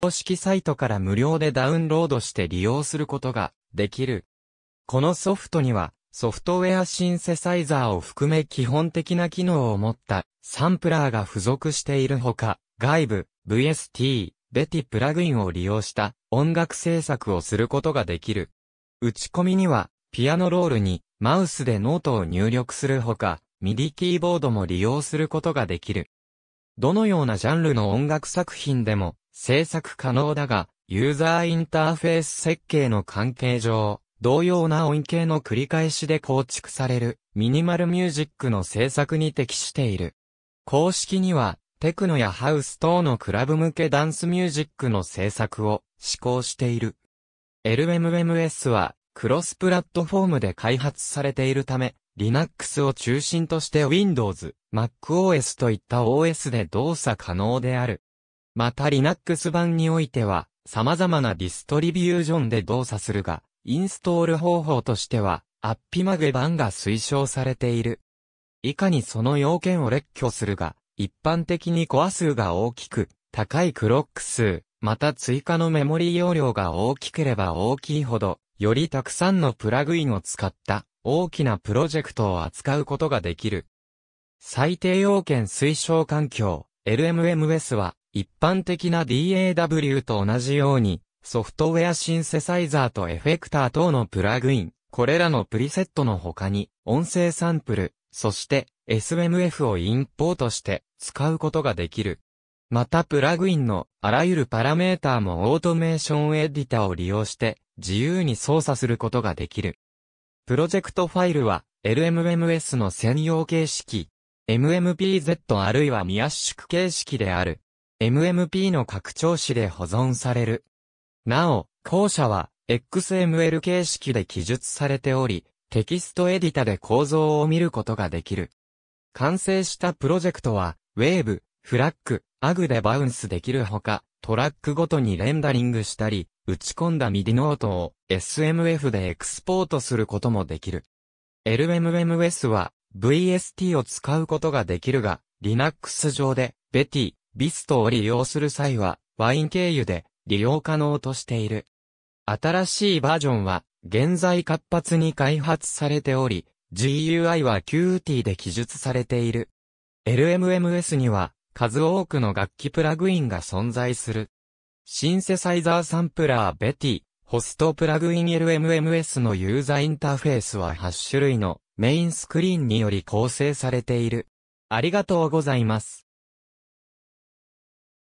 公式サイトから無料でダウンロードして利用することができる。このソフトにはソフトウェアシンセサイザーを含め基本的な機能を持ったサンプラーが付属しているほか、外部 VST、ベティプラグインを利用した音楽制作をすることができる。打ち込みにはピアノロールにマウスでノートを入力するほか、ミディキーボードも利用することができる。どのようなジャンルの音楽作品でも制作可能だが、ユーザーインターフェース設計の関係上、同様な音形の繰り返しで構築されるミニマルミュージックの制作に適している。公式にはテクノやハウス等のクラブ向けダンスミュージックの制作を施行している。LMMS はクロスプラットフォームで開発されているため、Linux を中心として Windows、MacOS といった OS で動作可能である。また Linux 版においては、様々なディストリビュージョンで動作するが、インストール方法としては、アッピマグ版が推奨されている。以下にその要件を列挙するが、一般的にコア数が大きく、高いクロック数、また追加のメモリ容量が大きければ大きいほど、よりたくさんのプラグインを使った大きなプロジェクトを扱うことができる。最低要件推奨環境 LMMS は一般的な DAW と同じように、ソフトウェアシンセサイザーとエフェクター等のプラグイン、これらのプリセットの他に、音声サンプル、そして SMF をインポートして使うことができる。またプラグインのあらゆるパラメーターもオートメーションエディタを利用して自由に操作することができる。プロジェクトファイルは LMMS の専用形式、MMPZ あるいは未圧縮形式である。MMP の拡張子で保存される。なお、後者は XML 形式で記述されており、テキストエディタで構造を見ることができる。完成したプロジェクトは、Wave、フラッグ、AG でバウンスできるほか、トラックごとにレンダリングしたり、打ち込んだミディノートを SMF でエクスポートすることもできる。LMMS は VST を使うことができるが、Linux 上で Betty、ビストを利用する際は、ワイン経由で利用可能としている。新しいバージョンは、現在活発に開発されており、GUI は Qt で記述されている。LMMS には、数多くの楽器プラグインが存在する。シンセサイザーサンプラーベティ、ホストプラグイン LMMS のユーザーインターフェースは8種類のメインスクリーンにより構成されている。ありがとうございます。